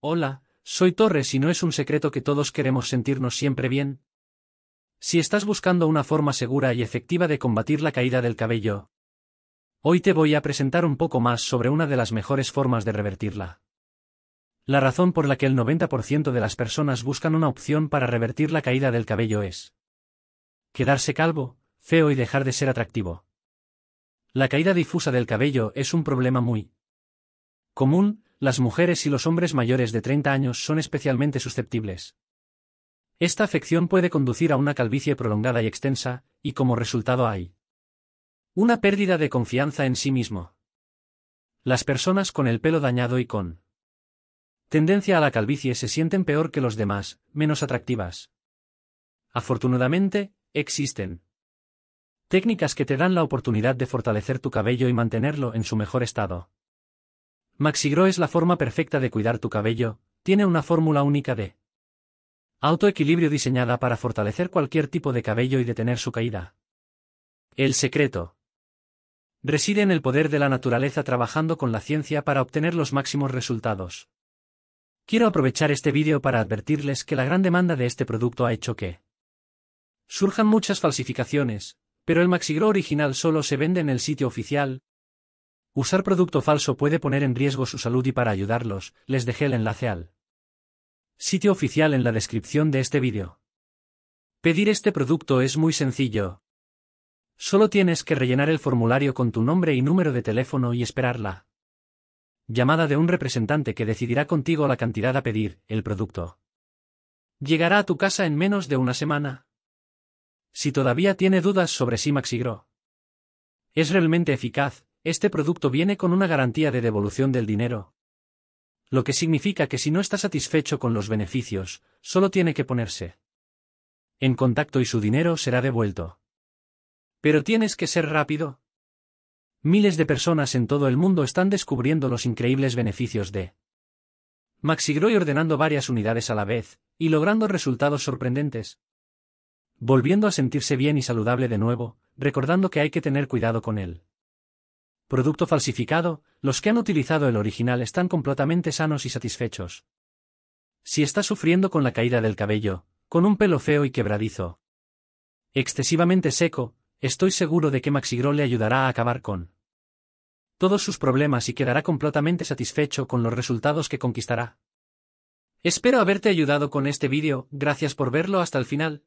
Hola, soy Torres y no es un secreto que todos queremos sentirnos siempre bien. Si estás buscando una forma segura y efectiva de combatir la caída del cabello, hoy te voy a presentar un poco más sobre una de las mejores formas de revertirla. La razón por la que el 90% de las personas buscan una opción para revertir la caída del cabello es quedarse calvo, feo y dejar de ser atractivo. La caída difusa del cabello es un problema muy común, las mujeres y los hombres mayores de 30 años son especialmente susceptibles. Esta afección puede conducir a una calvicie prolongada y extensa, y como resultado hay una pérdida de confianza en sí mismo. Las personas con el pelo dañado y con tendencia a la calvicie se sienten peor que los demás, menos atractivas. Afortunadamente, existen técnicas que te dan la oportunidad de fortalecer tu cabello y mantenerlo en su mejor estado. MaxiGrow es la forma perfecta de cuidar tu cabello, tiene una fórmula única de autoequilibrio diseñada para fortalecer cualquier tipo de cabello y detener su caída. El secreto reside en el poder de la naturaleza trabajando con la ciencia para obtener los máximos resultados. Quiero aprovechar este vídeo para advertirles que la gran demanda de este producto ha hecho que surjan muchas falsificaciones, pero el MaxiGrow original solo se vende en el sitio oficial, Usar producto falso puede poner en riesgo su salud y para ayudarlos, les dejé el enlace al sitio oficial en la descripción de este vídeo. Pedir este producto es muy sencillo. Solo tienes que rellenar el formulario con tu nombre y número de teléfono y esperar la llamada de un representante que decidirá contigo la cantidad a pedir, el producto. Llegará a tu casa en menos de una semana. Si todavía tiene dudas sobre Maxigro es realmente eficaz, este producto viene con una garantía de devolución del dinero. Lo que significa que si no está satisfecho con los beneficios, solo tiene que ponerse en contacto y su dinero será devuelto. Pero tienes que ser rápido. Miles de personas en todo el mundo están descubriendo los increíbles beneficios de Maxigroy y ordenando varias unidades a la vez, y logrando resultados sorprendentes. Volviendo a sentirse bien y saludable de nuevo, recordando que hay que tener cuidado con él producto falsificado, los que han utilizado el original están completamente sanos y satisfechos. Si está sufriendo con la caída del cabello, con un pelo feo y quebradizo, excesivamente seco, estoy seguro de que MaxiGrow le ayudará a acabar con todos sus problemas y quedará completamente satisfecho con los resultados que conquistará. Espero haberte ayudado con este vídeo, gracias por verlo hasta el final.